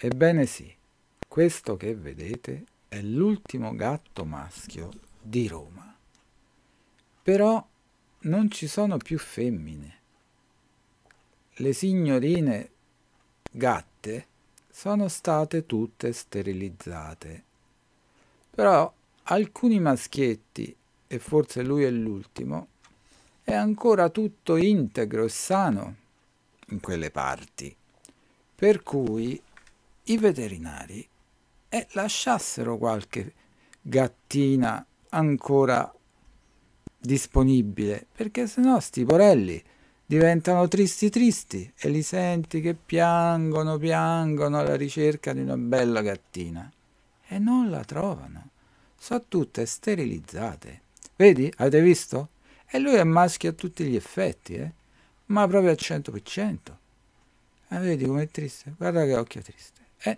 Ebbene sì, questo che vedete è l'ultimo gatto maschio di Roma. Però non ci sono più femmine. Le signorine gatte sono state tutte sterilizzate. Però alcuni maschietti, e forse lui è l'ultimo, è ancora tutto integro e sano in quelle parti. Per cui i veterinari e lasciassero qualche gattina ancora disponibile, perché sennò sti porelli diventano tristi tristi e li senti che piangono, piangono alla ricerca di una bella gattina e non la trovano. Sono tutte sterilizzate. Vedi? Avete visto? E lui è maschio a tutti gli effetti, eh? ma proprio al 100%. Ah, vedi com'è triste? Guarda che occhio triste eh,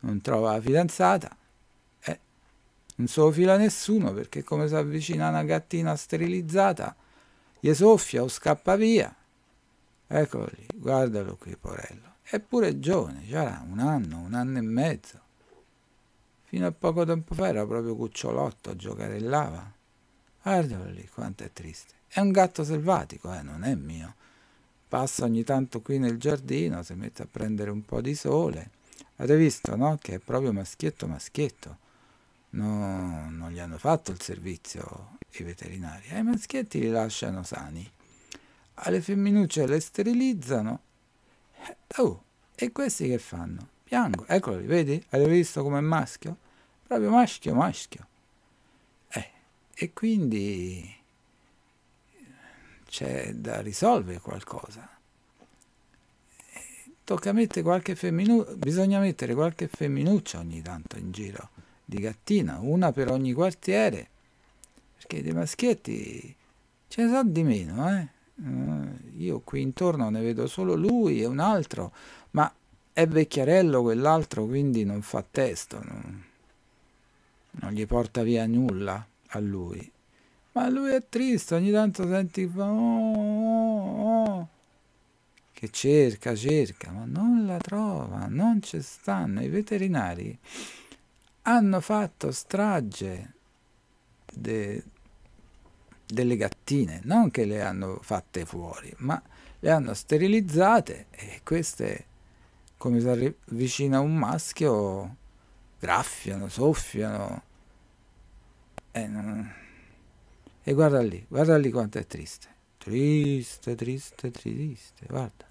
non trova la fidanzata, eh, non se lo fila nessuno perché come si avvicina una gattina sterilizzata, gli soffia o scappa via. Eccolo lì, guardalo qui, Porello. Eppure è giovane, c'era un anno, un anno e mezzo. Fino a poco tempo fa era proprio cucciolotto, a giocare lava. Guardalo lì, quanto è triste. È un gatto selvatico, eh, non è mio. Passa ogni tanto qui nel giardino, si mette a prendere un po' di sole. Avete visto, no? Che è proprio maschietto maschietto. No, non gli hanno fatto il servizio i veterinari. Ai eh, maschietti li lasciano sani. Alle femminucce le sterilizzano. Eh, oh, e questi che fanno? Piango. Eccoli, vedi? Avete visto come è maschio? Proprio maschio, maschio. Eh, e quindi c'è da risolvere qualcosa tocca mettere qualche femminuccia, bisogna mettere qualche femminuccia ogni tanto in giro di gattina, una per ogni quartiere, perché dei maschietti ce ne sono di meno, eh. eh? Io qui intorno ne vedo solo lui e un altro, ma è vecchiarello quell'altro, quindi non fa testo, non, non gli porta via nulla a lui. Ma lui è triste, ogni tanto senti... Oh, oh, oh. oh" che cerca, cerca, ma non la trova, non ci stanno. I veterinari hanno fatto strage de, delle gattine, non che le hanno fatte fuori, ma le hanno sterilizzate e queste, come si avvicina un maschio, graffiano, soffiano. E, non... e guarda lì, guarda lì quanto è triste. Triste, triste, triste. Guarda.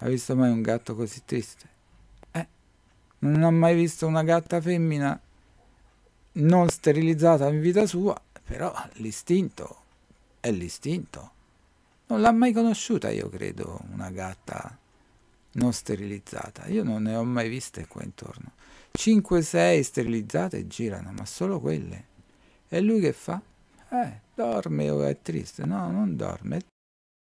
Hai visto mai un gatto così triste? Eh, non ho mai visto una gatta femmina non sterilizzata in vita sua, però l'istinto è l'istinto. Non l'ha mai conosciuta, io credo, una gatta non sterilizzata. Io non ne ho mai viste qua intorno. 5-6 sterilizzate girano, ma solo quelle. E lui che fa? Eh, dorme o è triste? No, non dorme, è